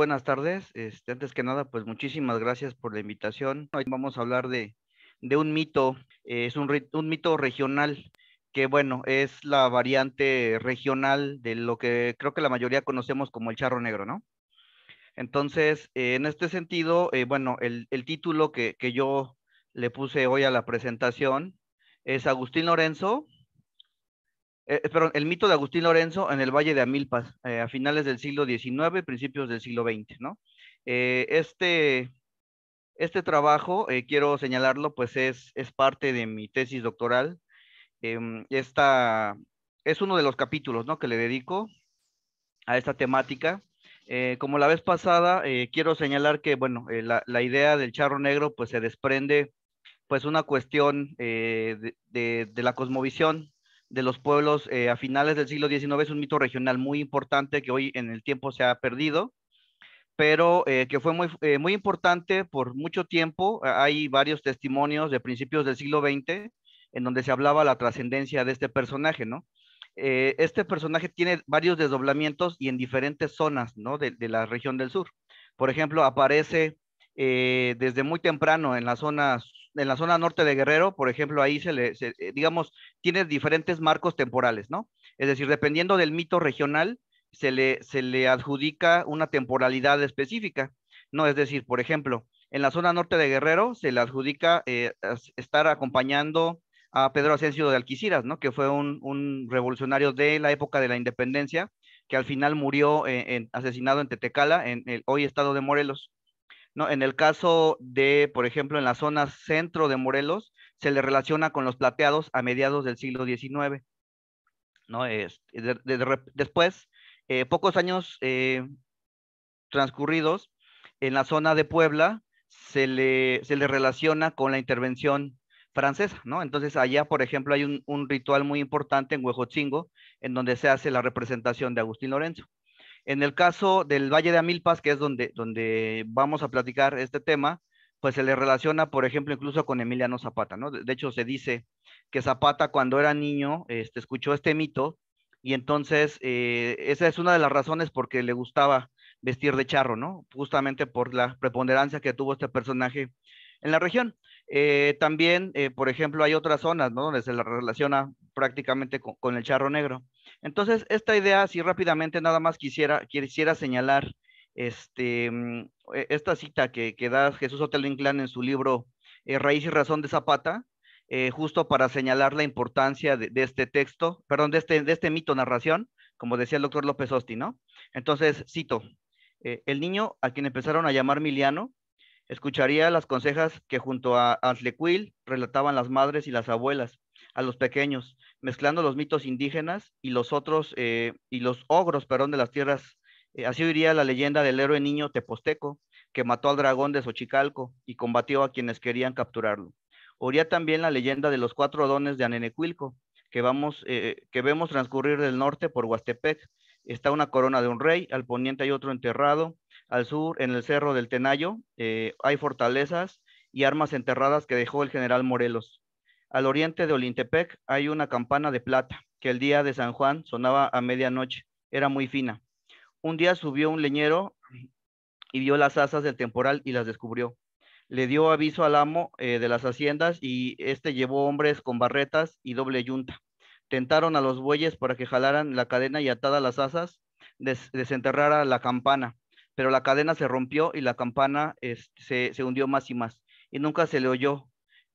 buenas tardes. Este, antes que nada, pues muchísimas gracias por la invitación. Hoy vamos a hablar de, un mito, eh, es un, un, mito regional, que bueno, es la variante regional de lo que creo que la mayoría conocemos como el charro negro, ¿no? Entonces, eh, en este sentido, eh, bueno, el, título que, que yo le puse hoy a la presentación es Agustín Lorenzo, eh, eh, el mito de Agustín Lorenzo en el Valle de Amilpas, eh, a finales del siglo XIX, principios del siglo XX, ¿no? este, este trabajo, quiero señalarlo, pues es, es parte de mi tesis doctoral. Em, es uno de los capítulos, ¿no? Que le dedico a esta temática. como la vez pasada, quiero señalar que, bueno, la, idea del charro negro, pues se desprende, pues una cuestión de la cosmovisión de los pueblos eh, a finales del siglo XIX es un mito regional muy importante que hoy en el tiempo se ha perdido, pero eh, que fue muy, eh, muy importante por mucho tiempo. Hay varios testimonios de principios del siglo XX en donde se hablaba la trascendencia de este personaje, ¿no? este personaje tiene varios desdoblamientos y en diferentes zonas, ¿no? De, de la región del sur. Por ejemplo, aparece desde muy temprano en la zona en la zona norte de Guerrero, por ejemplo, ahí se le, eh, digamos, tiene diferentes marcos temporales, ¿no? Es decir, dependiendo del mito regional, se le, se le adjudica una temporalidad específica, ¿no? Es decir, por ejemplo, en la zona norte de Guerrero se le adjudica eh, estar acompañando a Pedro Asensio de Alquiciras, ¿no? Que fue un, revolucionario de la época de la independencia, que al final murió eh, asesinado en Tetecala, en el hoy estado de Morelos. En el caso de, por ejemplo, en la zona centro de Morelos, se le relaciona con los plateados a mediados del siglo XIX. ¿no? Es, después, eh, pocos años eh, transcurridos, en la zona de Puebla se le, se le relaciona con la intervención francesa, ¿no? Entonces allá, por ejemplo, hay un, ritual muy importante en Huejotzingo, en donde se hace la representación de Agustín Lorenzo. En el caso del Valle de Amilpas, que es donde, donde vamos a platicar este tema, pues se le relaciona, por ejemplo, incluso con Emiliano Zapata, ¿no? De, hecho, se dice que Zapata cuando era niño este, escuchó este mito y entonces eh, esa es una de las razones porque le gustaba vestir de charro, ¿no? Justamente por la preponderancia que tuvo este personaje en la región. Eh, también, eh, por ejemplo, hay otras zonas, ¿no? Donde se le relaciona prácticamente con el charro negro. Entonces, esta idea, si rápidamente nada más quisiera, quisiera señalar este, mm, e, esta cita que, que da Jesús Otelin Inclán en su libro eh, Raíz y Razón de Zapata, eh, justo para señalar la importancia de, este texto, perdón, de este, de este mito narración, como decía el doctor López Osti, ¿no? Entonces, cito, eh, el niño a quien empezaron a llamar Miliano, escucharía las consejas que junto a Antlequil relataban las madres y las abuelas a los pequeños, mezclando los mitos indígenas y los otros, eh, y los ogros, perdón, de las tierras. Eh, así diría la leyenda del héroe niño teposteco, que mató al dragón de Xochicalco y combatió a quienes querían capturarlo. Oiría también la leyenda de los cuatro dones de Anenecuilco, que, vamos, eh, que vemos transcurrir del norte por Huastepec. Está una corona de un rey, al poniente hay otro enterrado, al sur, en el cerro del Tenayo, hay fortalezas y armas enterradas que dejó el general Morelos. Al oriente de Olintepec hay una campana de plata que el día de San Juan sonaba a medianoche. Era muy fina. Un día subió un leñero y vio las asas del temporal y las descubrió. Le dio aviso al amo eh, de las haciendas y este llevó hombres con barretas y doble yunta. Tentaron a los bueyes para que jalaran la cadena y atada las asas, desenterrara la campana, pero la cadena se rompió y la campana este, se hundió más y más y nunca se le oyó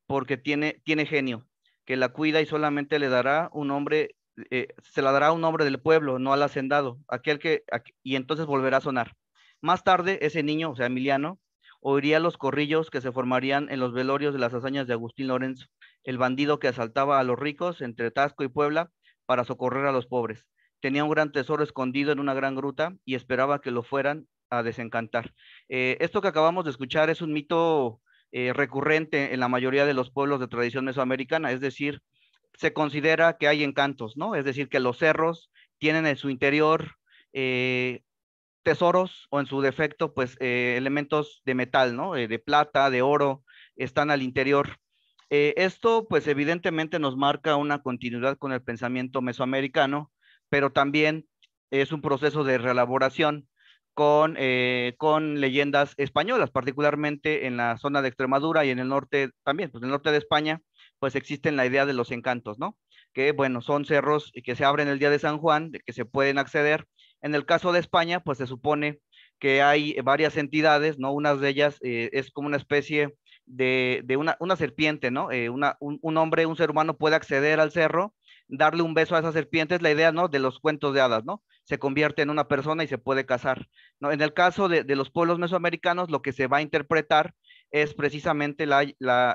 porque tiene, tiene genio, que la cuida y solamente le dará un hombre, eh, se la dará un hombre del pueblo, no al hacendado, aquel que, y entonces volverá a sonar. Más tarde, ese niño, o sea, Emiliano, oiría los corrillos que se formarían en los velorios de las hazañas de Agustín Lorenzo, el bandido que asaltaba a los ricos entre Tasco y Puebla para socorrer a los pobres. Tenía un gran tesoro escondido en una gran gruta y esperaba que lo fueran a desencantar. Eh, esto que acabamos de escuchar es un mito eh, recurrente en la mayoría de los pueblos de tradición mesoamericana, es decir, se considera que hay encantos, ¿no? Es decir, que los cerros tienen en su interior eh, tesoros o en su defecto, pues eh, elementos de metal, ¿no? de plata, de oro, están al interior. esto, pues evidentemente nos marca una continuidad con el pensamiento mesoamericano, pero también es un proceso de reelaboración con, eh, con leyendas españolas, particularmente en la zona de Extremadura y en el norte también, pues en el norte de España, pues existen la idea de los encantos, ¿no? Que bueno, son cerros y que se abren el día de San Juan, que se pueden acceder. En el caso de España, pues se supone que hay varias entidades, ¿no? Una de ellas eh, es como una especie de, una, serpiente, ¿no? Eh, un, hombre, un ser humano puede acceder al cerro, darle un beso a esa serpiente, es la idea, ¿no? De los cuentos de hadas, ¿no? se convierte en una persona y se puede casar. ¿no? En el caso de, los pueblos mesoamericanos, lo que se va a interpretar es precisamente la,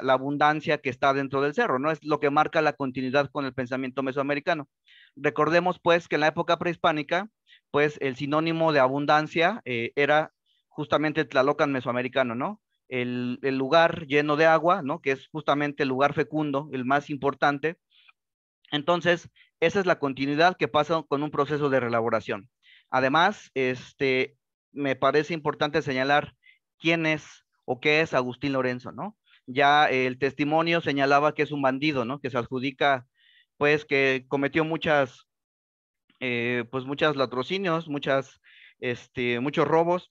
abundancia que está dentro del cerro, ¿no? Es lo que marca la continuidad con el pensamiento mesoamericano. Recordemos, pues, que en la época prehispánica, pues, el sinónimo de abundancia eh, era justamente Tlalocan mesoamericano, ¿no? El, el, lugar lleno de agua, ¿no? Que es justamente el lugar fecundo, el más importante. Entonces, esa es la continuidad que pasa con un proceso de relaboración. Además, este, me parece importante señalar quién es o qué es Agustín Lorenzo, ¿no? Ya el testimonio señalaba que es un bandido, ¿no? Que se adjudica, pues, que cometió muchas, eh, pues, muchas latrocinios, muchas, este, muchos robos,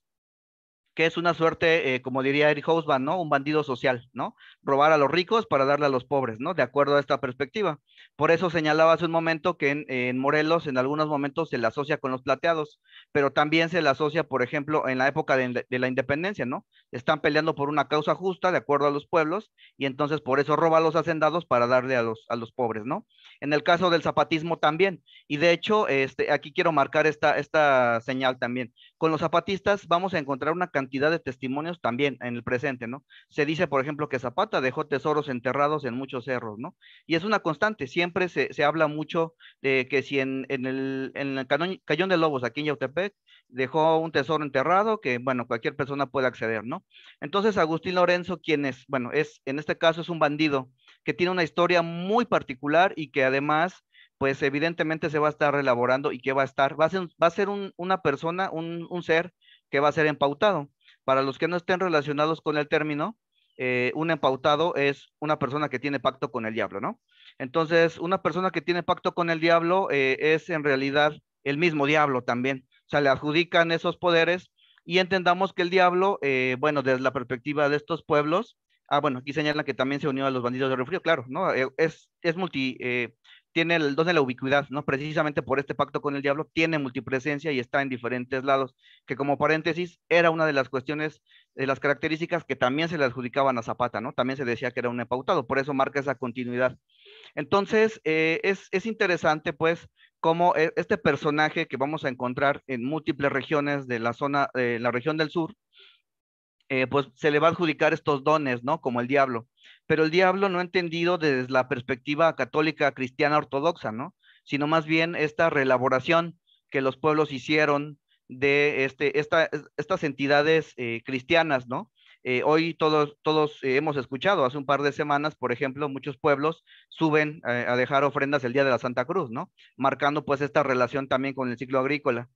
que es una suerte, eh, como diría Eric Housman, ¿no? Un bandido social, ¿no? Robar a los ricos para darle a los pobres, ¿no? De acuerdo a esta perspectiva. Por eso señalaba hace un momento que en, Morelos en algunos momentos se le asocia con los plateados, pero también se le asocia, por ejemplo, en la época de, la independencia, ¿no? Están peleando por una causa justa de acuerdo a los pueblos y entonces por eso roba a los hacendados para darle a los, a los pobres, ¿no? En el caso del zapatismo también. Y de hecho, este, aquí quiero marcar esta, esta señal también. Con los zapatistas vamos a encontrar una cantidad de testimonios también en el presente, ¿no? Se dice, por ejemplo, que Zapata dejó tesoros enterrados en muchos cerros, ¿no? Y es una constante, siempre se, se habla mucho de que si en, en el, en el cañón, de Lobos, aquí en Yautepec, dejó un tesoro enterrado que, bueno, cualquier persona puede acceder, ¿no? Entonces, Agustín Lorenzo, quien es, bueno, es, en este caso es un bandido que tiene una historia muy particular y que además pues evidentemente se va a estar elaborando y que va a estar, va a ser, va a ser un, una persona, un, un, ser que va a ser empautado. Para los que no estén relacionados con el término, eh, un empautado es una persona que tiene pacto con el diablo, ¿no? Entonces, una persona que tiene pacto con el diablo eh, es en realidad el mismo diablo también. O sea, le adjudican esos poderes y entendamos que el diablo, eh, bueno, desde la perspectiva de estos pueblos, ah, bueno, aquí señalan que también se unió a los bandidos de refugio, claro, ¿no? es, es multi, tiene el don de la ubicuidad, ¿no? Precisamente por este pacto con el diablo, tiene multipresencia y está en diferentes lados, que como paréntesis era una de las cuestiones, de las características que también se le adjudicaban a Zapata, ¿no? También se decía que era un empautado, por eso marca esa continuidad. Entonces, eh, es, interesante, pues, cómo eh, este personaje que vamos a encontrar en múltiples regiones de la zona, de eh, la región del sur, pues se le va a adjudicar estos dones, ¿no? Como el diablo pero el diablo no entendido desde la perspectiva católica cristiana ortodoxa, ¿no? Sino más bien esta reelaboración que los pueblos hicieron de este, esta, estas entidades eh, cristianas, ¿no? Eh, hoy todos, todos hemos escuchado, hace un par de semanas, por ejemplo, muchos pueblos suben eh, a dejar ofrendas el Día de la Santa Cruz, ¿no? Marcando pues esta relación también con el ciclo agrícola.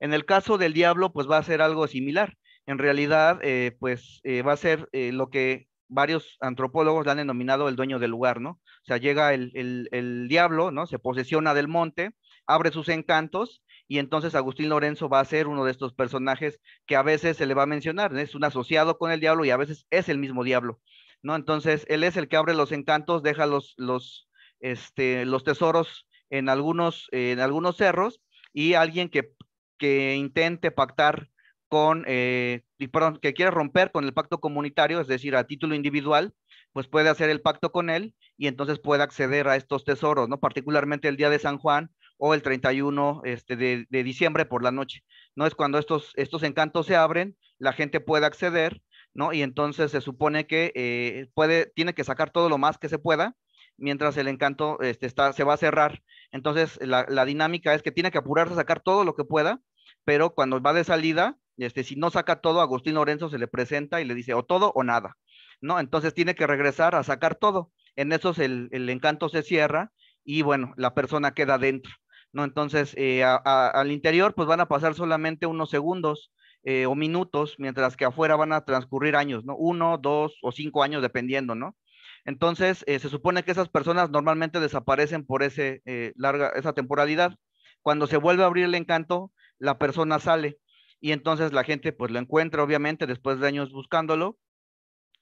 En el caso del diablo, pues va a ser algo similar. En realidad, pues va a ser lo que varios antropólogos le han denominado el dueño del lugar, ¿no? O sea, llega el, diablo, ¿no? Se posesiona del monte, abre sus encantos y entonces Agustín Lorenzo va a ser uno de estos personajes que a veces se le va a mencionar, es un asociado con el diablo y a veces es el mismo diablo, ¿no? Entonces, él es el que abre los encantos, deja los, los, este, tesoros en algunos, en algunos cerros y alguien que intente pactar con, eh, perdón, que quiere romper con el pacto comunitario, es decir, a título individual, pues puede hacer el pacto con él y entonces puede acceder a estos tesoros, ¿no? Particularmente el día de San Juan o el 31 este, de, diciembre por la noche, ¿no? Es cuando estos, estos encantos se abren, la gente puede acceder, ¿no? Y entonces se supone que eh, puede, tiene que sacar todo lo más que se pueda, mientras el encanto este, está, se va a cerrar. Entonces la, la dinámica es que tiene que apurarse a sacar todo lo que pueda, pero cuando va de salida, este, si no saca todo, Agustín Lorenzo se le presenta y le dice o todo o nada, ¿no? Entonces tiene que regresar a sacar todo. En esos el, el encanto se cierra y bueno, la persona queda dentro, ¿no? Entonces eh, al interior pues van a pasar solamente unos segundos eh, o minutos, mientras que afuera van a transcurrir años, ¿no? Uno, dos o cinco años dependiendo, ¿no? Entonces eh, se supone que esas personas normalmente desaparecen por ese, larga, esa temporalidad. Cuando se vuelve a abrir el encanto, la persona sale y entonces la gente pues lo encuentra obviamente después de años buscándolo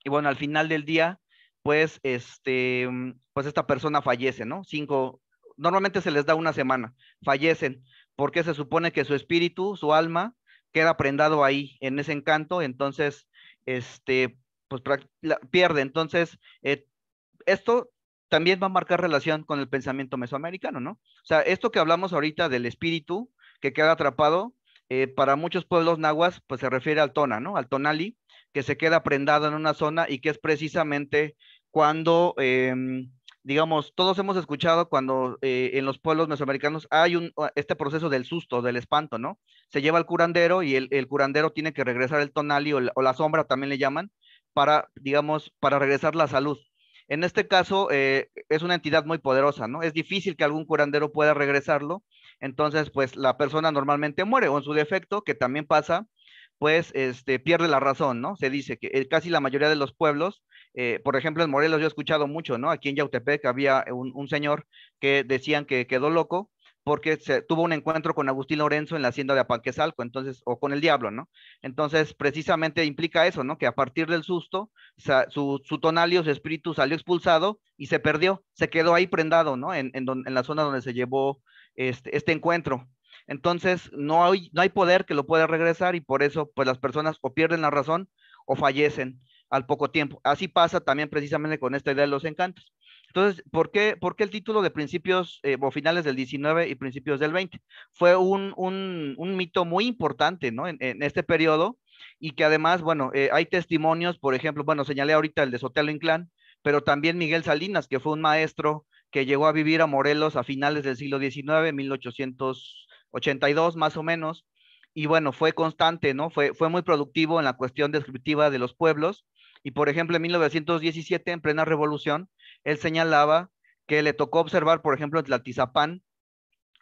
y bueno, al final del día pues este mm, pues esta persona fallece, ¿no? Cinco, normalmente se les da una semana, fallecen porque se supone que su espíritu, su alma queda prendado ahí en ese encanto, entonces este pues pierde, entonces eh, esto también va a marcar relación con el pensamiento mesoamericano, ¿no? O sea, esto que hablamos ahorita del espíritu que queda atrapado, eh, para muchos pueblos nahuas, pues se refiere al tona, ¿no? Al tonali, que se queda prendado en una zona y que es precisamente cuando, em, digamos, todos hemos escuchado cuando eh, en los pueblos mesoamericanos hay un, ah, este proceso del susto, del espanto, ¿no? Se lleva al curandero y el, curandero tiene que regresar el tonali o la, sombra, también le llaman, para, digamos, para regresar la salud. En este caso, eh, es una entidad muy poderosa, ¿no? Es difícil que algún curandero pueda regresarlo entonces pues la persona normalmente muere o en su defecto, que también pasa, pues este, pierde la razón, ¿no? Se dice que eh, casi la mayoría de los pueblos, eh, por ejemplo en Morelos yo he escuchado mucho, ¿no? Aquí en Yautepec había un, señor que decían que quedó loco porque se, tuvo un encuentro con Agustín Lorenzo en la hacienda de Apanquesalco, entonces, o con el diablo, ¿no? Entonces, precisamente implica eso, ¿no? Que a partir del susto, su, tonalio, su espíritu salió expulsado y se perdió, se quedó ahí prendado, ¿no? En, en la zona donde se llevó este, este, encuentro. Entonces, no hay, no hay poder que lo pueda regresar y por eso, pues las personas o pierden la razón o fallecen al poco tiempo. Así pasa también precisamente con esta idea de los encantos. Entonces, ¿por qué, por el título de principios eh, o finales del 19 y principios del 20? Fue un, mito muy importante, ¿no? En, este periodo y que además, bueno, eh, hay testimonios, por ejemplo, bueno, señalé ahorita el de Sotelo Inclán, pero también Miguel Salinas, que fue un maestro que llegó a vivir a Morelos a finales del siglo XIX, 1882 más o menos, y bueno, fue constante, ¿no? Fue, fue muy productivo en la cuestión descriptiva de los pueblos, y por ejemplo, en 1917, en plena revolución, él señalaba que le tocó observar, por ejemplo, en Tlatizapán,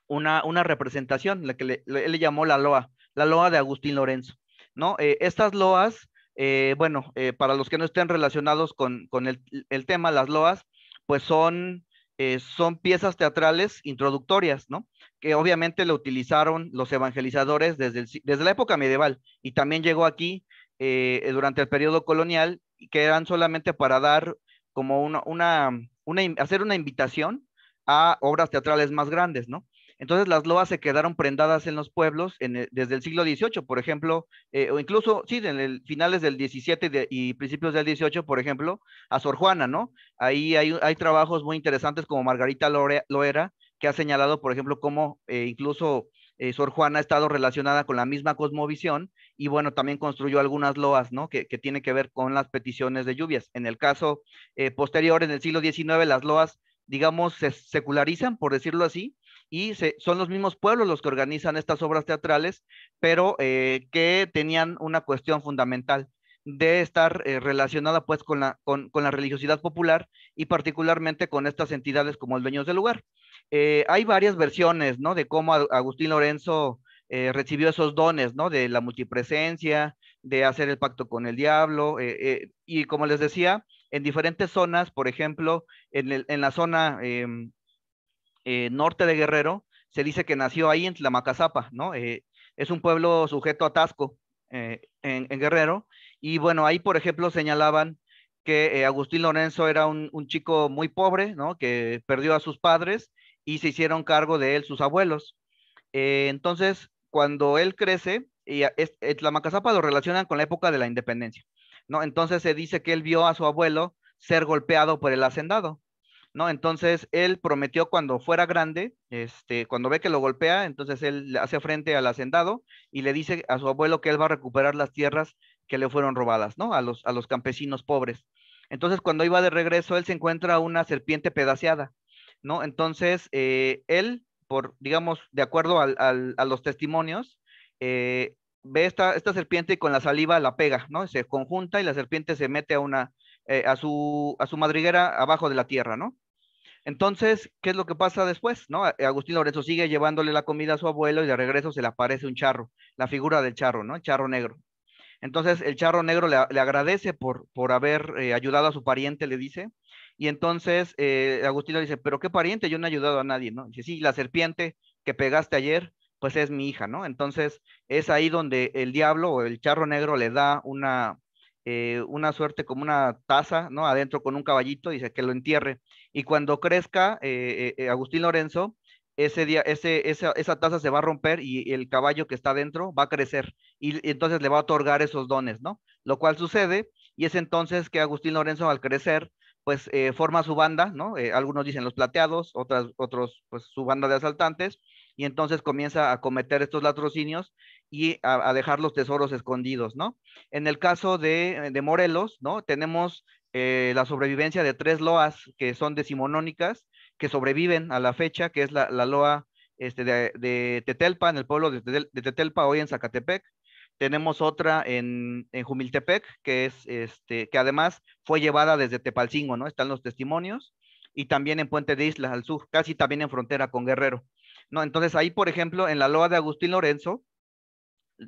una, una representación, la que le, él llamó la loa, la loa de Agustín Lorenzo, ¿no? Eh, estas loas, eh, bueno, eh, para los que no estén relacionados con, el, el tema, las loas, pues son eh, son piezas teatrales introductorias, ¿no? Que obviamente lo utilizaron los evangelizadores desde, desde la época medieval y también llegó aquí eh, eh, durante el periodo colonial, que eran solamente para dar como una, hacer una invitación a obras teatrales más grandes, ¿no? Entonces las loas se quedaron prendadas en los pueblos desde el siglo XVIII, por ejemplo, eh, o incluso, sí, en el finales del XVII y principios del XVIII, por ejemplo, a Sor Juana, ¿no? Ahí hay, trabajos muy interesantes como Margarita Loera, que ha señalado, por ejemplo, cómo eh, incluso eh, Sor Juana ha estado relacionada con la misma cosmovisión y bueno, también construyó algunas loas, ¿no? Que, que tiene que ver con las peticiones de lluvias. En el caso posterior, en el siglo XIX, las loas digamos, se secularizan, por decirlo así, y son los mismos pueblos los que organizan estas obras teatrales, pero eh, que tenían una cuestión fundamental de estar eh, relacionada pues con la, con, la, religiosidad popular y particularmente con estas entidades como el dueños del lugar. Eh, hay varias versiones, ¿no? De cómo Agustín Lorenzo recibió esos dones, ¿no? De la multipresencia, de hacer el pacto con el diablo, y como les decía, en diferentes zonas, por ejemplo, en, el, en la zona em, eh, norte de Guerrero, se dice que nació ahí en Tlamacazapa, ¿no? Eh, es un pueblo sujeto a Tasco eh, en, Guerrero. Y bueno, ahí, por ejemplo, señalaban que Agustín Lorenzo era un, chico muy pobre, ¿no? Que perdió a sus padres y se hicieron cargo de él sus abuelos. entonces, cuando él crece, y es, Tlamacazapa lo relacionan con la época de la independencia, ¿no? Entonces se dice que él vio a su abuelo ser golpeado por el hacendado, ¿no? Entonces él prometió cuando fuera grande, este, cuando ve que lo golpea, entonces él hace frente al hacendado y le dice a su abuelo que él va a recuperar las tierras que le fueron robadas, ¿no? A los, a los campesinos pobres. Entonces cuando iba de regreso, él se encuentra una serpiente pedaceada, ¿no? Entonces eh, él, por, digamos, de acuerdo a los testimonios, eh, ve esta, esta serpiente y con la saliva la pega, ¿no? Se conjunta y la serpiente se mete a una, eh, a, su, a su madriguera abajo de la tierra, ¿no? Entonces, ¿qué es lo que pasa después? ¿no? Agustín Lorenzo sigue llevándole la comida a su abuelo y de regreso se le aparece un charro, la figura del charro, ¿no? El charro negro. Entonces, el charro negro le, agradece por, por haber eh, ayudado a su pariente, le dice. Y entonces eh, Agustín le dice, pero qué pariente, yo no he ayudado a nadie, ¿no? Dice, sí, la serpiente que pegaste ayer, pues es mi hija, ¿no? Entonces, es ahí donde el diablo o el charro negro le da una, eh, una suerte como una taza, ¿no? Adentro con un caballito y que lo entierre. Y cuando crezca eh, eh, Agustín Lorenzo, ese día, esa, taza se va a romper y el caballo que está adentro va a crecer y, entonces le va a otorgar esos dones, ¿no? Lo cual sucede y es entonces que Agustín Lorenzo al crecer, pues forma su banda, ¿no? algunos dicen los plateados, otras, otros, pues su banda de asaltantes y entonces comienza a cometer estos latrocinios y a, dejar los tesoros escondidos, ¿no? En el caso de, eh, Morelos, ¿no? Tenemos eh, la sobrevivencia de tres loas que son decimonónicas, que sobreviven a la fecha, que es la, loa este, de, Tetelpa, en el pueblo de, Tetelpa, hoy en Zacatepec. Tenemos otra en, en, Jumiltepec, que es este, que además fue llevada desde Tepalcingo, ¿no? Están los testimonios. Y también en Puente de Isla, al sur, casi también en frontera con Guerrero. ¿no? Entonces ahí, por ejemplo, en la loa de Agustín Lorenzo,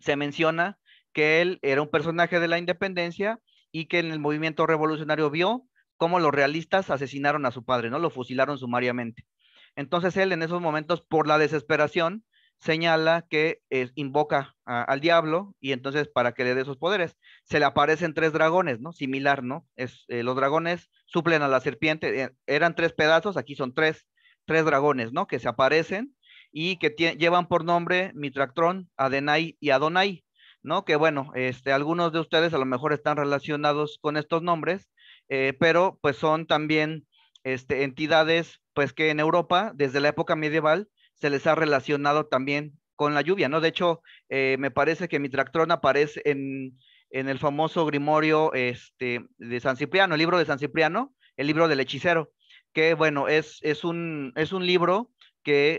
se menciona que él era un personaje de la independencia y que en el movimiento revolucionario vio cómo los realistas asesinaron a su padre, ¿no? Lo fusilaron sumariamente. Entonces él en esos momentos, por la desesperación, señala que eh, invoca al diablo y entonces para que le dé esos poderes. Se le aparecen tres dragones, ¿no? Similar, ¿no? Es, eh, los dragones suplen a la serpiente. Eh, eran tres pedazos, aquí son tres, tres dragones, ¿no? Que se aparecen y que llevan por nombre Mitractrón, Adenai y Adonai, ¿no? Que bueno, este, algunos de ustedes a lo mejor están relacionados con estos nombres, eh, pero pues son también este, entidades pues que en Europa desde la época medieval se les ha relacionado también con la lluvia, ¿no? De hecho, eh, me parece que Mitractrón aparece en, el famoso grimorio este, de San Cipriano, el libro de San Cipriano, el libro del hechicero, que bueno, es, es, un, es un libro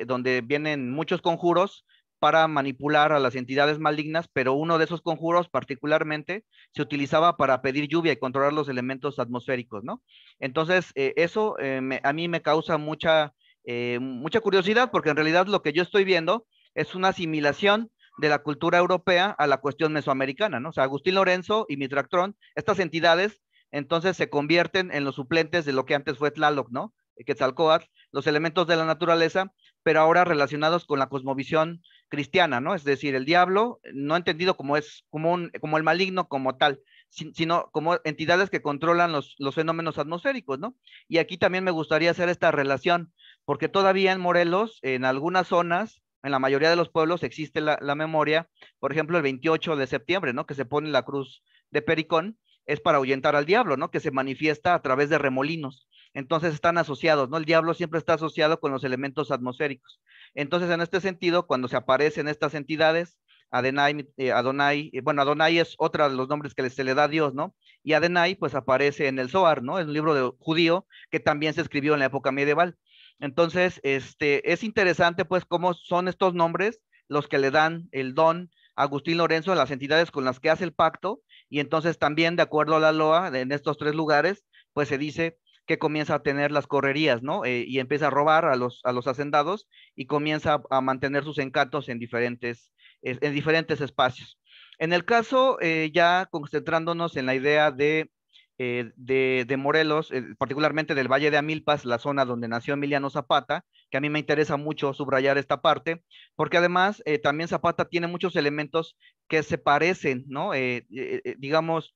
donde vienen muchos conjuros para manipular a las entidades malignas, pero uno de esos conjuros particularmente se utilizaba para pedir lluvia y controlar los elementos atmosféricos, ¿no? Entonces, eh, eso eh, a mí me causa mucha, eh, mucha curiosidad, porque en realidad lo que yo estoy viendo es una asimilación de la cultura europea a la cuestión mesoamericana, ¿no? O sea, Agustín Lorenzo y Mitractrón, estas entidades entonces se convierten en los suplentes de lo que antes fue Tlaloc, ¿no? Quetzalcóatl, los elementos de la naturaleza, pero ahora relacionados con la cosmovisión cristiana, ¿no? Es decir, el diablo, no entendido como es, como, como el maligno como tal, sino como entidades que controlan los, fenómenos atmosféricos, ¿no? Y aquí también me gustaría hacer esta relación, porque todavía en Morelos, en algunas zonas, en la mayoría de los pueblos existe la, la, memoria, por ejemplo, el 28 de septiembre, ¿no? Que se pone la cruz de Pericón, es para ahuyentar al diablo, ¿no? Que se manifiesta a través de remolinos entonces están asociados, ¿no? El diablo siempre está asociado con los elementos atmosféricos. Entonces, en este sentido, cuando se aparecen estas entidades, Adonai, eh, eh, bueno, Adonai es otro de los nombres que se le da a Dios, ¿no? Y Adonai, pues aparece en el Zohar, ¿no? Es un libro de, judío que también se escribió en la época medieval. Entonces, este, es interesante, pues, cómo son estos nombres los que le dan el don a Agustín Lorenzo a las entidades con las que hace el pacto, y entonces también, de acuerdo a la LOA, en estos tres lugares, pues se dice que comienza a tener las correrías, ¿no? Eh, y empieza a robar a los, a los hacendados y comienza a, mantener sus encantos en diferentes, en diferentes espacios. En el caso, eh, ya concentrándonos en la idea de, eh, de, de, Morelos, particularmente del Valle de Amilpas, la zona donde nació Emiliano Zapata, que a mí me interesa mucho subrayar esta parte, porque además también Zapata tiene muchos elementos que se parecen, ¿no? digamos,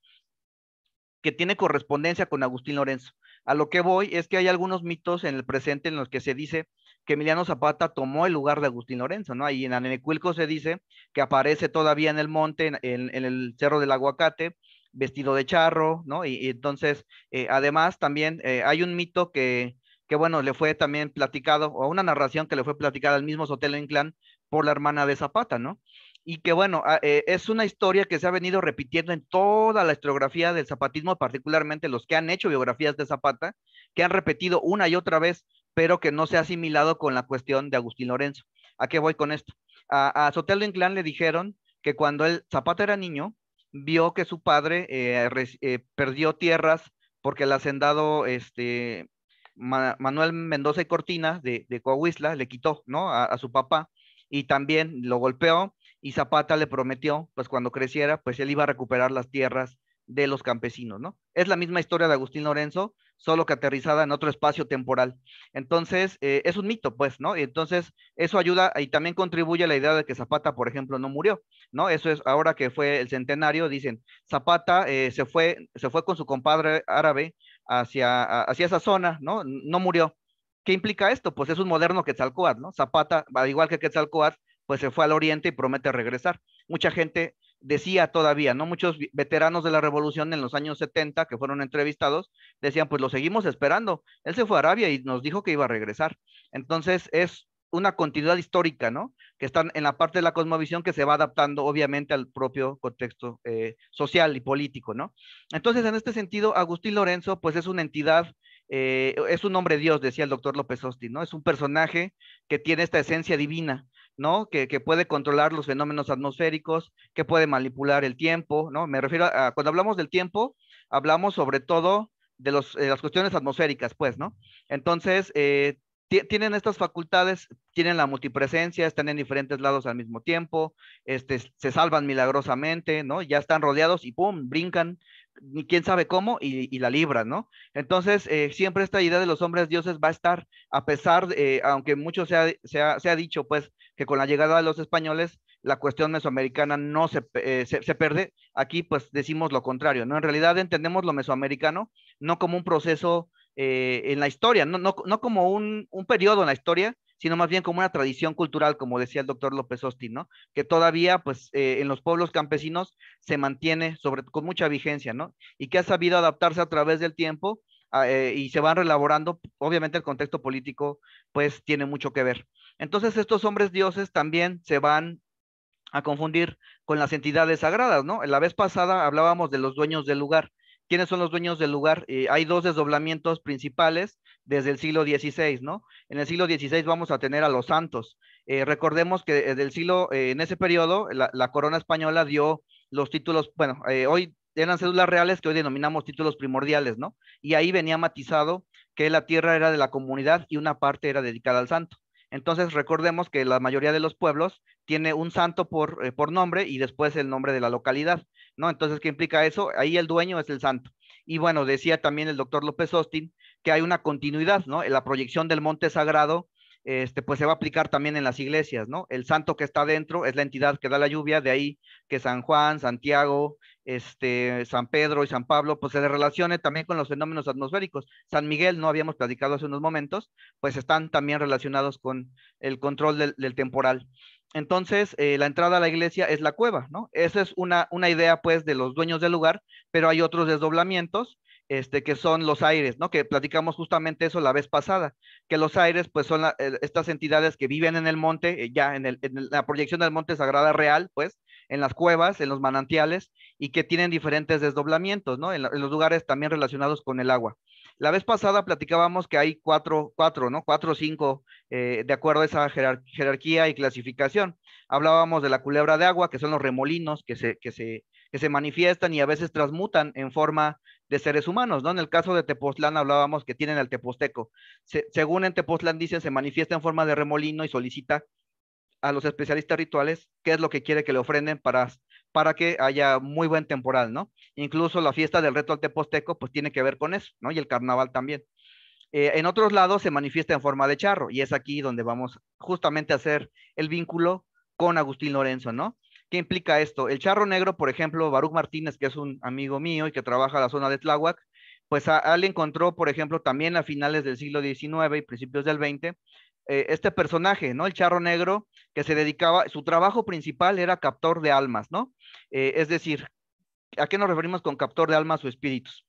que tiene correspondencia con Agustín Lorenzo. A lo que voy es que hay algunos mitos en el presente en los que se dice que Emiliano Zapata tomó el lugar de Agustín Lorenzo, ¿no? Y en Anenecuilco se dice que aparece todavía en el monte, en, el Cerro del Aguacate, vestido de charro, ¿no? Y, entonces, eh, además, también eh, hay un mito que, que, bueno, le fue también platicado, o una narración que le fue platicada al mismo Sotelo Inclán por la hermana de Zapata, ¿no? y que bueno, ah, eh, es una historia que se ha venido repitiendo en toda la historiografía del zapatismo, particularmente los que han hecho biografías de Zapata, que han repetido una y otra vez, pero que no se ha asimilado con la cuestión de Agustín Lorenzo. ¿A qué voy con esto? A, a Sotelo Inclán le dijeron que cuando el Zapata era niño, vio que su padre eh, eh, perdió tierras porque el hacendado este, Manuel Mendoza y Cortina de, de, le quitó ¿no? a, a su papá y también lo golpeó y Zapata le prometió, pues cuando creciera, pues él iba a recuperar las tierras de los campesinos, ¿no? Es la misma historia de Agustín Lorenzo, solo que aterrizada en otro espacio temporal. Entonces, eh, es un mito, pues, ¿no? Entonces, eso ayuda y también contribuye a la idea de que Zapata, por ejemplo, no murió, ¿no? Eso es, ahora que fue el centenario, dicen, Zapata eh, se, fue, se fue con su compadre árabe hacia, hacia esa zona, ¿no? No murió. ¿Qué implica esto? Pues es un moderno Quetzalcoatl, ¿no? Zapata, al igual que Quetzalcoatl, pues se fue al oriente y promete regresar. Mucha gente decía todavía, ¿no? Muchos veteranos de la revolución en los años 70 que fueron entrevistados decían, pues lo seguimos esperando. Él se fue a Arabia y nos dijo que iba a regresar. Entonces es una continuidad histórica, ¿no? Que están en la parte de la cosmovisión que se va adaptando obviamente al propio contexto eh, social y político, ¿no? Entonces, en este sentido, Agustín Lorenzo, pues es una entidad, eh, es un hombre Dios, decía el doctor López Osti, ¿no? Es un personaje que tiene esta esencia divina, ¿no? Que, puede controlar los fenómenos atmosféricos, que puede manipular el tiempo, ¿no? Me refiero a, cuando hablamos del tiempo, hablamos sobre todo de, las cuestiones atmosféricas, pues, ¿no? Entonces, eh, tienen estas facultades, tienen la multipresencia, están en diferentes lados al mismo tiempo, este, se salvan milagrosamente, ¿no? Ya están rodeados y ¡pum! brincan, ni quién sabe cómo, y, la libran, ¿no? Entonces, eh, siempre esta idea de los hombres dioses va a estar, a pesar, eh, aunque mucho se ha dicho, pues, que con la llegada de los españoles la cuestión mesoamericana no se, eh, perde, aquí pues decimos lo contrario, ¿no? En realidad entendemos lo mesoamericano no como un proceso eh, en la historia, no, como un, periodo en la historia, sino más bien como una tradición cultural, como decía el doctor López Osti ¿no? Que todavía pues eh, en los pueblos campesinos se mantiene sobre, con mucha vigencia, ¿no? Y que ha sabido adaptarse a través del tiempo ah, y se van relaborando, obviamente el contexto político pues tiene mucho que ver. Entonces estos hombres dioses también se van a confundir con las entidades sagradas, ¿no? La vez pasada hablábamos de los dueños del lugar. ¿Quiénes son los dueños del lugar? Eh, hay dos desdoblamientos principales desde el siglo XVI, ¿no? En el siglo XVI vamos a tener a los santos. Eh, recordemos que eh, del siglo, en ese periodo, la, la, corona española dio los títulos, bueno, hoy eran cédulas reales que hoy denominamos títulos primordiales, ¿no? Y ahí venía matizado que la tierra era de la comunidad y una parte era dedicada al santo. Entonces recordemos que la mayoría de los pueblos tiene un santo por, eh, por nombre y después el nombre de la localidad, ¿no? Entonces, ¿qué implica eso? Ahí el dueño es el santo. Y bueno, decía también el doctor López Austin que hay una continuidad, ¿no? En la proyección del monte sagrado este, pues se va a aplicar también en las iglesias, ¿no? El santo que está dentro es la entidad que da la lluvia, de ahí que San Juan, Santiago, este, San Pedro y San Pablo, pues se relacione también con los fenómenos atmosféricos. San Miguel, no habíamos platicado hace unos momentos, pues están también relacionados con el control del, temporal. Entonces, eh, la entrada a la iglesia es la cueva, ¿no? Esa es una, una idea, pues, de los dueños del lugar, pero hay otros desdoblamientos, este, que son los aires, ¿no? Que platicamos justamente eso la vez pasada, que los aires, pues son eh, estas entidades que viven en el monte, eh, ya en, el, en, la proyección del monte sagrada real, pues, en las cuevas, en los manantiales y que tienen diferentes desdoblamientos, ¿no? En, los lugares también relacionados con el agua. La vez pasada platicábamos que hay cuatro, cuatro ¿no? Cuatro o cinco, eh, de acuerdo a esa jerarquía y clasificación. Hablábamos de la culebra de agua, que son los remolinos que se, que se, se manifiestan y a veces transmutan en forma de seres humanos, ¿no? En el caso de Tepoztlán hablábamos que tienen al teposteco. según en Tepoztlán dicen, se manifiesta en forma de remolino y solicita a los especialistas rituales qué es lo que quiere que le ofrenden para, para que haya muy buen temporal, ¿no? Incluso la fiesta del reto al teposteco, pues tiene que ver con eso, ¿no? Y el carnaval también. Eh, en otros lados se manifiesta en forma de charro, y es aquí donde vamos justamente a hacer el vínculo con Agustín Lorenzo, ¿no? ¿Qué implica esto? El charro negro, por ejemplo, Baruch Martínez, que es un amigo mío y que trabaja en la zona de Tláhuac, pues él encontró, por ejemplo, también a finales del siglo XIX y principios del XX, eh, este personaje, ¿no? El charro negro, que se dedicaba, su trabajo principal era captor de almas, ¿no? Eh, es decir, ¿a qué nos referimos con captor de almas o espíritus?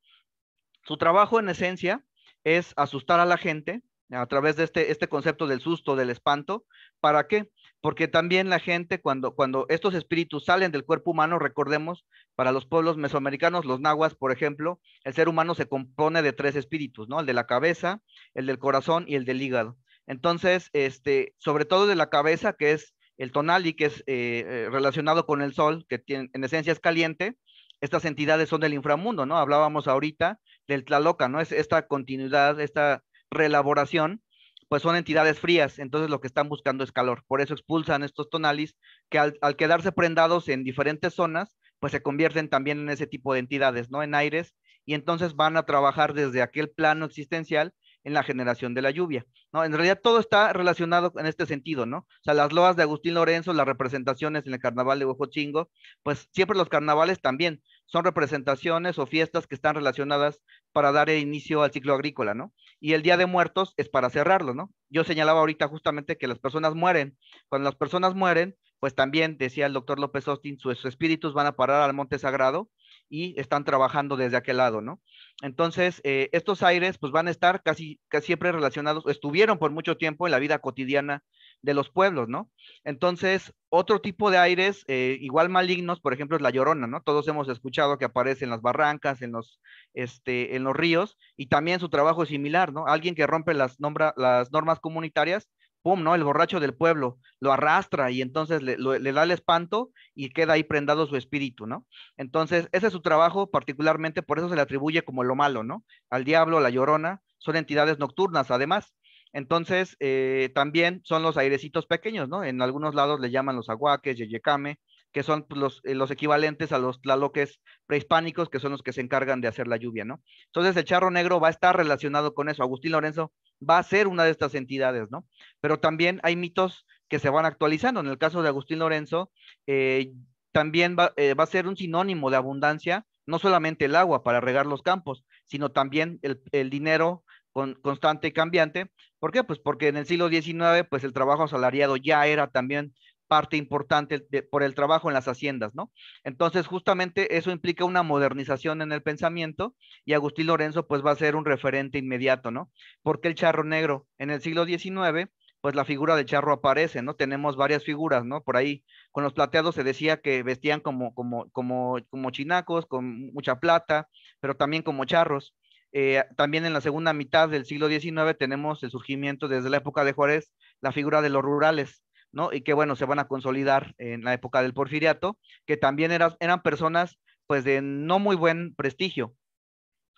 Su trabajo en esencia es asustar a la gente a través de este, este concepto del susto, del espanto. ¿Para qué? Porque también la gente, cuando, cuando estos espíritus salen del cuerpo humano, recordemos, para los pueblos mesoamericanos, los nahuas, por ejemplo, el ser humano se compone de tres espíritus, ¿no? El de la cabeza, el del corazón y el del hígado. Entonces, este, sobre todo de la cabeza, que es el tonal y que es eh, eh, relacionado con el sol, que tiene, en esencia es caliente, estas entidades son del inframundo, ¿no? Hablábamos ahorita del Tlaloca, ¿no? Es esta continuidad, esta relaboración, pues son entidades frías, entonces lo que están buscando es calor. Por eso expulsan estos tonalis que al quedarse prendados en diferentes zonas, pues se convierten también en ese tipo de entidades, ¿no? En aires, y entonces van a trabajar desde aquel plano existencial en la generación de la lluvia. ¿no? En realidad todo está relacionado en este sentido, ¿no? O sea, las loas de Agustín Lorenzo, las representaciones en el carnaval de Chingo, pues siempre los carnavales también son representaciones o fiestas que están relacionadas para dar inicio al ciclo agrícola, ¿no? Y el Día de Muertos es para cerrarlo, ¿no? Yo señalaba ahorita justamente que las personas mueren. Cuando las personas mueren, pues también decía el doctor López Austin, sus espíritus van a parar al monte sagrado y están trabajando desde aquel lado, ¿no? Entonces, eh, estos aires pues van a estar casi, casi siempre relacionados, estuvieron por mucho tiempo en la vida cotidiana de los pueblos, ¿no? Entonces, otro tipo de aires eh, igual malignos, por ejemplo, es la llorona, ¿no? Todos hemos escuchado que aparece en las barrancas, en los, este, en los ríos, y también su trabajo es similar, ¿no? Alguien que rompe las, las normas comunitarias pum, ¿no? El borracho del pueblo lo arrastra y entonces le, da el espanto y queda ahí prendado su espíritu, ¿no? Entonces, ese es su trabajo particularmente, por eso se le atribuye como lo malo, ¿no? Al diablo, a la llorona, son entidades nocturnas además. Entonces, eh, también son los airecitos pequeños, ¿no? En algunos lados le llaman los aguaques, yeyecame, que son pues, los, eh, los, equivalentes a los tlaloques prehispánicos, que son los que se encargan de hacer la lluvia, ¿no? Entonces el charro negro va a estar relacionado con eso. Agustín Lorenzo, va a ser una de estas entidades, ¿no? Pero también hay mitos que se van actualizando. En el caso de Agustín Lorenzo, eh, también eh, va, a ser un sinónimo de abundancia, no solamente el agua para regar los campos, sino también el, dinero con, constante y cambiante. ¿Por qué? Pues porque en el siglo XIX, pues el trabajo asalariado ya era también parte importante por el trabajo en las haciendas, ¿no? Entonces, justamente eso implica una modernización en el pensamiento y Agustín Lorenzo, pues, va a ser un referente inmediato, ¿no? Porque el charro negro en el siglo XIX, pues, la figura de charro aparece, ¿no? Tenemos varias figuras, ¿no? Por ahí, con los plateados se decía que vestían como, como, como, como chinacos, con mucha plata, pero también como charros. Eh, también en la segunda mitad del siglo XIX tenemos el surgimiento desde la época de Juárez, la figura de los rurales, ¿no? Y que bueno, se van a consolidar en la época del porfiriato, que también eran personas pues de no muy buen prestigio,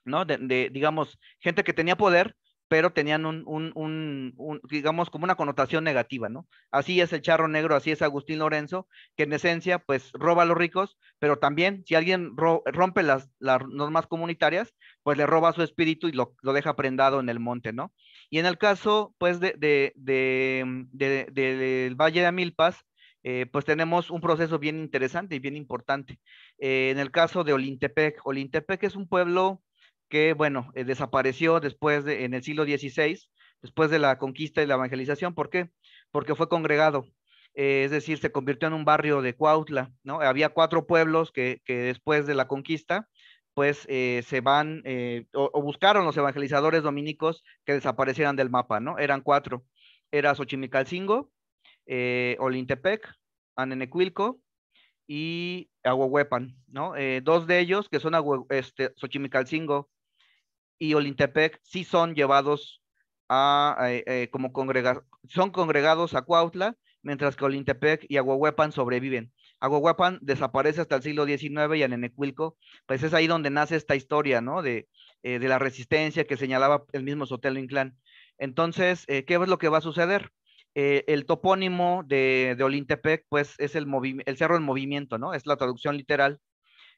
¿no? De, digamos, gente que tenía poder, pero tenían un, un, un, digamos, como una connotación negativa, ¿no? Así es el charro negro, así es Agustín Lorenzo, que en esencia, pues roba a los ricos, pero también si alguien rompe las, normas comunitarias, pues le roba su espíritu y lo, lo, deja prendado en el monte, ¿no? Y en el caso, pues, de, mm, del Valle de Amilpas, eh, pues tenemos un proceso bien interesante y bien importante. Eh, en el caso de Olintepec, Olintepec es un pueblo que, bueno, eh, desapareció después de, en el siglo XVI, después de la conquista y la evangelización. ¿Por qué? Porque fue congregado, es decir, se convirtió en un barrio de Cuautla, ¿no? Había cuatro pueblos que, que después de la conquista pues se van, eh, o, buscaron los evangelizadores dominicos que desaparecieran del mapa, ¿no? Eran cuatro. Era Xochimilcalcingo, eh, Olintepec, Anenecuilco y Aguahuepan, ¿no? dos de ellos, que son este, Xochimilcalcingo y Olintepec, sí son llevados a, como congrega son congregados a Cuautla, mientras que Olintepec y Aguahuepan sobreviven. Aguaguapan desaparece hasta el siglo XIX y en Enecuilco, pues es ahí donde nace esta historia, ¿no? Eh, de, la resistencia que señalaba el mismo Sotelo Inclán. Entonces, eh, ¿qué es lo que va a suceder? Eh, el topónimo de, de, Olintepec, pues es el, cerro en movimiento, ¿no? Es la traducción literal.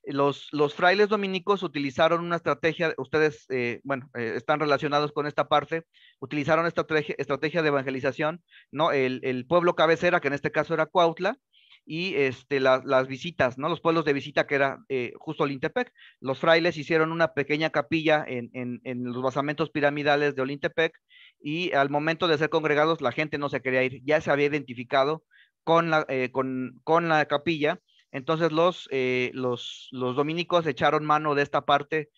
Los, los frailes dominicos utilizaron una estrategia, ustedes, bueno, están relacionados con esta parte, utilizaron esta estrategia, de evangelización, ¿no? El, el, pueblo cabecera, que en este caso era Cuautla, y este, las visitas, ¿no? Los pueblos de visita, que era eh, justo Olintepec. Los frailes hicieron una pequeña capilla en, los basamentos piramidales de Olintepec y al momento de ser congregados la gente no se quería ir, ya se había identificado con la, eh, con, la capilla. Entonces eh, los, los, dominicos echaron mano de esta parte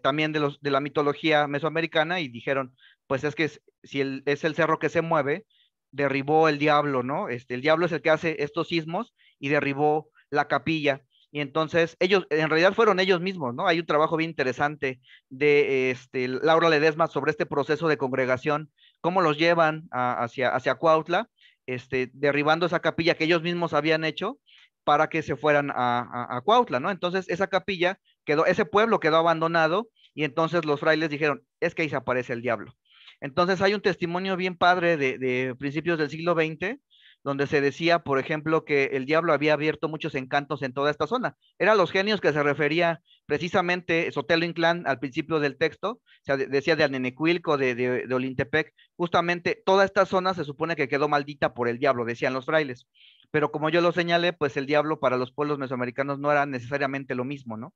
también de, los, de la mitología mesoamericana y dijeron, pues es que si es el cerro que se mueve, derribó el diablo, ¿no? Este, el diablo es el que hace estos sismos y derribó la capilla. Y entonces ellos, en realidad fueron ellos mismos, ¿no? Hay un trabajo bien interesante de este, Laura Ledesma sobre este proceso de congregación, cómo los llevan hacia, hacia Cuautla, este, derribando esa capilla que ellos mismos habían hecho para que se fueran a, a Cuautla, ¿no? Entonces esa capilla quedó, ese pueblo quedó abandonado y entonces los frailes dijeron, es que ahí se aparece el diablo. Entonces hay un testimonio bien padre de, principios del siglo XX, donde se decía, por ejemplo, que el diablo había abierto muchos encantos en toda esta zona. Eran los genios que se refería precisamente Sotelo Inclán al principio del texto, se decía de Anenecuilco, de, Olintepec, justamente toda esta zona se supone que quedó maldita por el diablo, decían los frailes. Pero como yo lo señalé, pues el diablo para los pueblos mesoamericanos no era necesariamente lo mismo, ¿no?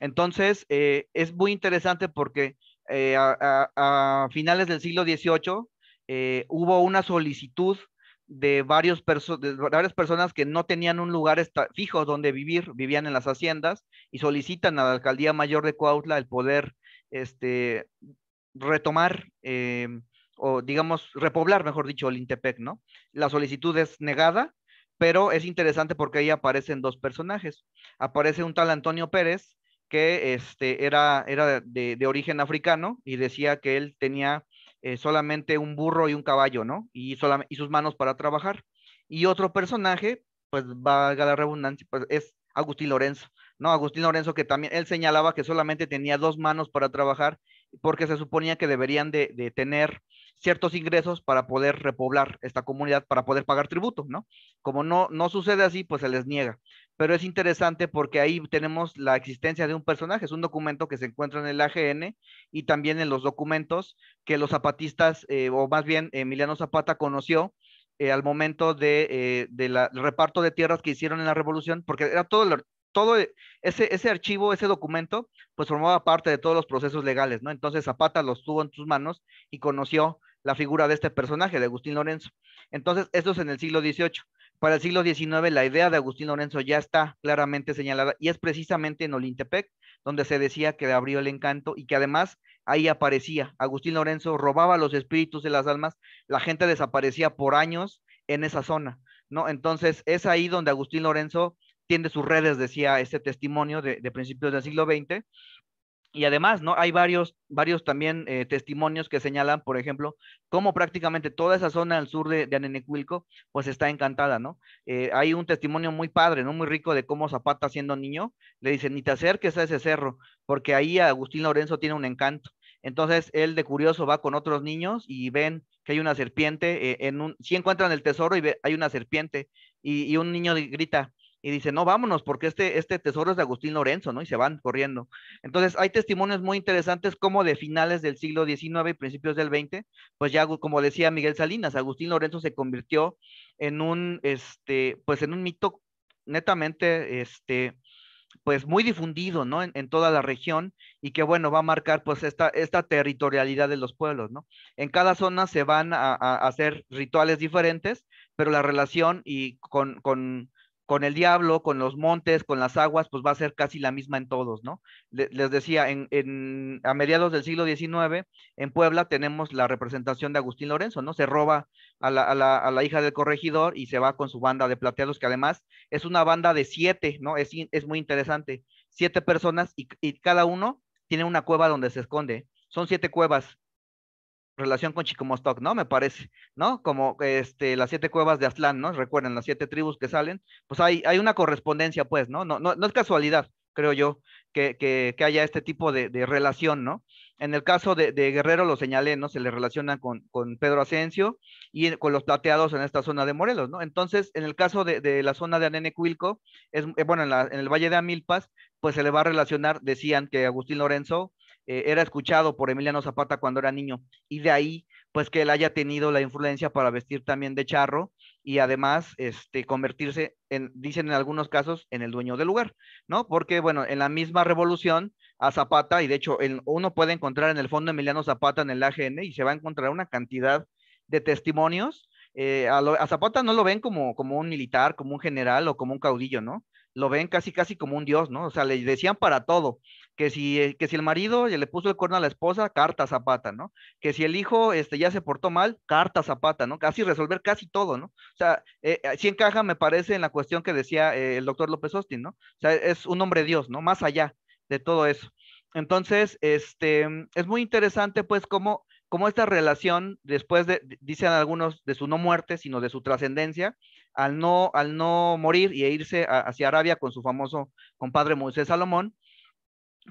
Entonces, eh, es muy interesante porque eh, a, finales del siglo XVIII eh, hubo una solicitud de, varias personas que no tenían un lugar fijo donde vivir, vivían en las haciendas y solicitan a la alcaldía mayor de Coautla el poder este, retomar eh, o digamos repoblar, mejor dicho, el Intepec, ¿no? La solicitud es negada, pero es interesante porque ahí aparecen dos personajes. Aparece un tal Antonio Pérez, que este, era, era de, origen africano y decía que él tenía eh, solamente un burro y un caballo, ¿no? Y, sus manos para trabajar. Y otro personaje, pues valga la redundancia, pues es Agustín Lorenzo, ¿no? Agustín Lorenzo que también, él señalaba que solamente tenía dos manos para trabajar porque se suponía que deberían de, tener ciertos ingresos para poder repoblar esta comunidad, para poder pagar tributo, ¿no? Como no, no sucede así, pues se les niega pero es interesante porque ahí tenemos la existencia de un personaje, es un documento que se encuentra en el AGN y también en los documentos que los zapatistas, eh, o más bien Emiliano Zapata conoció eh, al momento del eh, reparto de tierras que hicieron en la revolución, porque era todo, todo e, ese, ese archivo, ese documento, pues formaba parte de todos los procesos legales, ¿no? Entonces Zapata los tuvo en sus manos y conoció la figura de este personaje, de Agustín Lorenzo. Entonces, esto es en el siglo XVIII. Para el siglo XIX, la idea de Agustín Lorenzo ya está claramente señalada y es precisamente en Olintepec donde se decía que abrió el encanto y que además ahí aparecía. Agustín Lorenzo robaba los espíritus de las almas, la gente desaparecía por años en esa zona, ¿no? Entonces es ahí donde Agustín Lorenzo tiende sus redes, decía este testimonio de, de principios del siglo XX, y además, ¿no? Hay varios, varios también eh, testimonios que señalan, por ejemplo, cómo prácticamente toda esa zona al sur de, Anenecuilco, pues está encantada, ¿no? Eh, hay un testimonio muy padre, ¿no? Muy rico de cómo Zapata, siendo niño, le dice, ni te acerques a ese cerro, porque ahí Agustín Lorenzo tiene un encanto. Entonces, él de curioso va con otros niños y ven que hay una serpiente, eh, en un, si encuentran el tesoro y hay una serpiente, y, y un niño grita, y dice, no, vámonos, porque este, este tesoro es de Agustín Lorenzo, ¿no? Y se van corriendo. Entonces, hay testimonios muy interesantes como de finales del siglo XIX y principios del XX, pues ya, como decía Miguel Salinas, Agustín Lorenzo se convirtió en un, este, pues en un mito netamente, este, pues muy difundido, ¿no? En, toda la región y que, bueno, va a marcar pues esta, esta territorialidad de los pueblos, ¿no? En cada zona se van a, hacer rituales diferentes, pero la relación y con, con el diablo, con los montes, con las aguas, pues va a ser casi la misma en todos, ¿no? Les decía, en, a mediados del siglo XIX, en Puebla tenemos la representación de Agustín Lorenzo, ¿no? Se roba a la, hija del corregidor y se va con su banda de plateados, que además es una banda de siete, ¿no? Es, muy interesante, siete personas y cada uno tiene una cueva donde se esconde. Son siete cuevas, relación con Chicomostoc, ¿no? Me parece, ¿no? Como este, las siete cuevas de Aztlán, ¿no? Recuerden, las siete tribus que salen, pues hay, hay una correspondencia, pues, ¿no? No, no, no es casualidad, creo yo, que, que, que haya este tipo de, de, relación, ¿no? En el caso de, de, Guerrero lo señalé, ¿no? Se le relacionan con, con, Pedro Asensio y con los plateados en esta zona de Morelos, ¿no? Entonces, en el caso de, de la zona de Anenecuilco, es, eh, bueno, en el Valle de Amilpas, pues se le va a relacionar, decían que Agustín Lorenzo eh, era escuchado por Emiliano Zapata cuando era niño y de ahí pues que él haya tenido la influencia para vestir también de charro y además este, convertirse, en, dicen en algunos casos, en el dueño del lugar, ¿no? Porque, bueno, en la misma revolución a Zapata, y de hecho uno puede encontrar en el fondo Emiliano Zapata en el AGN y se va a encontrar una cantidad de testimonios. Eh, a, a, Zapata no lo ven como, como un militar, como un general o como un caudillo, ¿no? Lo ven casi, casi como un dios, ¿no? O sea, le decían para todo. Eh, que si, el marido le puso el cuerno a la esposa, carta zapata, ¿no? Que si el hijo este, ya se portó mal, carta zapata, ¿no? Casi resolver casi todo, ¿no? O sea, eh, eh, si encaja, me parece, en la cuestión que decía el doctor López Austin, ¿no? O sea, es un hombre Dios, ¿no? Más allá de todo eso. Entonces, este, mm, es muy interesante, pues, cómo, cómo esta relación, después de, dicen algunos, de su no muerte, sino de su trascendencia, al no, al no morir y e irse hacia Arabia con su famoso compadre Moisés Salomón,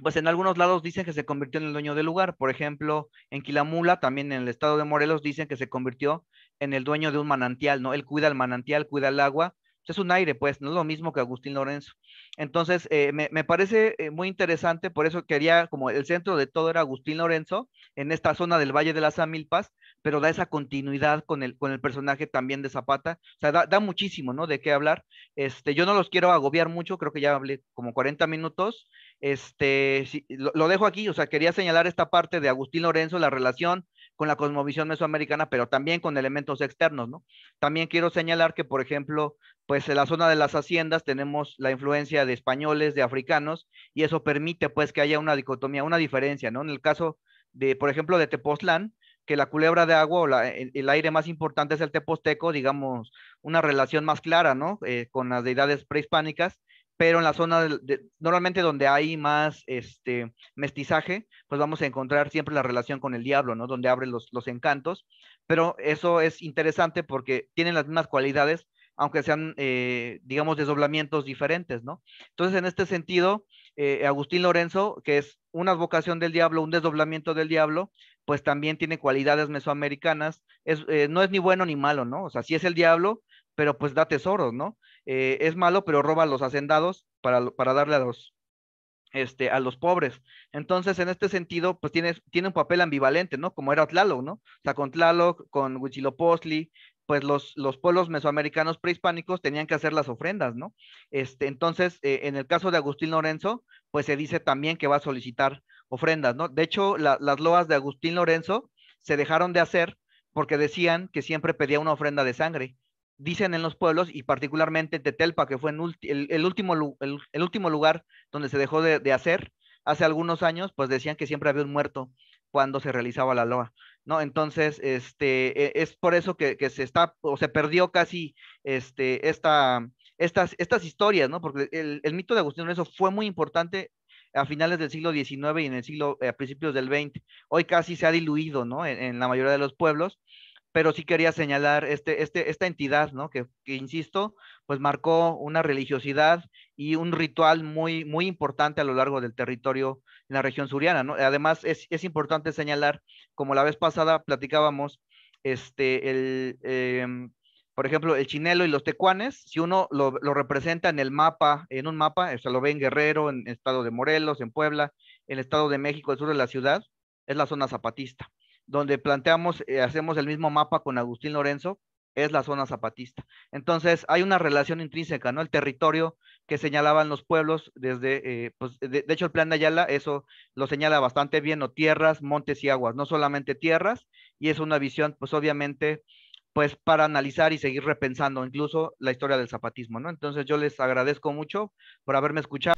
pues en algunos lados dicen que se convirtió en el dueño del lugar. Por ejemplo, en Quilamula, también en el estado de Morelos, dicen que se convirtió en el dueño de un manantial, ¿no? Él cuida el manantial, cuida el agua. Es un aire, pues, no es lo mismo que Agustín Lorenzo. Entonces, eh, me, parece eh, muy interesante, por eso quería, como el centro de todo era Agustín Lorenzo, en esta zona del Valle de las Amilpas, pero da esa continuidad con el, con el personaje también de Zapata. O sea, da, muchísimo, ¿no? De qué hablar. Este, yo no los quiero agobiar mucho, creo que ya hablé como 40 minutos. Este, lo, dejo aquí, o sea, quería señalar esta parte de Agustín Lorenzo, la relación con la cosmovisión mesoamericana, pero también con elementos externos, ¿no? También quiero señalar que, por ejemplo, pues en la zona de las haciendas tenemos la influencia de españoles, de africanos, y eso permite pues que haya una dicotomía, una diferencia, ¿no? En el caso de, por ejemplo, de Tepoztlán, que la culebra de agua o el, aire más importante es el teposteco, digamos, una relación más clara, ¿no? Eh, con las deidades prehispánicas pero en la zona de, normalmente donde hay más este mestizaje, pues vamos a encontrar siempre la relación con el diablo, ¿no? Donde abre los, los encantos, pero eso es interesante porque tienen las mismas cualidades, aunque sean, eh, digamos, desdoblamientos diferentes, ¿no? Entonces, en este sentido, eh, Agustín Lorenzo, que es una vocación del diablo, un desdoblamiento del diablo, pues también tiene cualidades mesoamericanas, eh, no es ni bueno ni malo, ¿no? O sea, si es el diablo, pero pues da tesoros, ¿no? Eh, es malo, pero roba a los hacendados para, para darle a los, este, a los pobres. Entonces, en este sentido, pues tiene, tiene un papel ambivalente, ¿no? Como era Tlaloc, ¿no? O sea, con Tlaloc, con Huitzilopochtli, pues los, los pueblos mesoamericanos prehispánicos tenían que hacer las ofrendas, ¿no? Este, entonces, eh, en el caso de Agustín Lorenzo, pues se dice también que va a solicitar ofrendas, ¿no? De hecho, las loas de Agustín Lorenzo se dejaron de hacer porque decían que siempre pedía una ofrenda de sangre dicen en los pueblos y particularmente Tetelpa, que fue el, último, el, último lugar donde se dejó de, hacer hace algunos años, pues decían que siempre había un muerto cuando se realizaba la loa, ¿no? Entonces, este, e, es por eso que, se está, o se perdió casi este, esta, estas, estas historias, ¿no? Porque el, mito de Agustín Lorenzo fue muy importante a finales del siglo XIX y en el siglo, eh, a principios del XX. Hoy casi se ha diluido, ¿no? en la mayoría de los pueblos pero sí quería señalar este, este, esta entidad, ¿no? Que, insisto, pues marcó una religiosidad y un ritual muy, muy importante a lo largo del territorio en la región suriana, ¿no? Además, es, importante señalar, como la vez pasada platicábamos, este, el, em, por ejemplo, el chinelo y los tecuanes, si uno lo, lo, representa en el mapa, en un mapa, se lo ve en Guerrero, en el estado de Morelos, en Puebla, en el estado de México, el sur de la ciudad, es la zona zapatista donde planteamos, eh, hacemos el mismo mapa con Agustín Lorenzo, es la zona zapatista. Entonces, hay una relación intrínseca, ¿no? El territorio que señalaban los pueblos desde, eh, pues, de, de, hecho, el plan de Ayala, eso lo señala bastante bien, ¿no? Tierras, montes y aguas, no solamente tierras, y es una visión, pues, obviamente, pues, para analizar y seguir repensando incluso la historia del zapatismo, ¿no? Entonces, yo les agradezco mucho por haberme escuchado.